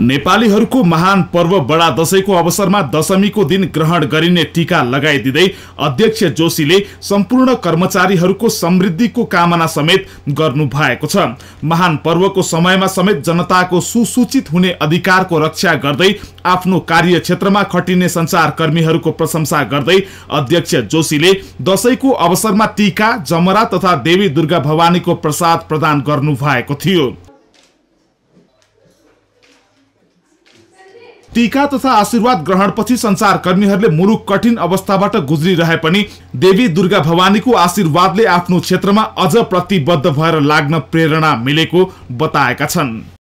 नेपालीहरूको महान पर्व बडा दशैंको अवसरमा दशमीको दिन ग्रहण गरिने टीका लगाइदिँदै अध्यक्ष जोशीले सम्पूर्ण कर्मचारीहरूको समृद्धिको कामना समेत गर्नु भएको छ महान पर्वको समयमा समेत जनताको सुसूचित हुने अधिकारको रक्षा गर्दै आफ्नो कार्यक्षेत्रमा खटिने सञ्चारकर्मीहरूको प्रशंसा गर्दै अध्यक्ष जोशीले दशैंको अवसरमा टीका जमरा तथा देवी दुर्गा भवानीको प्रसाद प्रदान गर्नु भएको थियो टीका तथा आशीर्वाद ग्रहणपछि संसारकर्मीहरूले मुलुक कठिन अवस्थाबाट गुज्रिरहे पनि देवी दुर्गा भवानीको आशीर्वादले आफ्नो क्षेत्रमा अझ प्रतिबद्ध भएर लाग्न प्रेरणा मिलेको बताएका छन्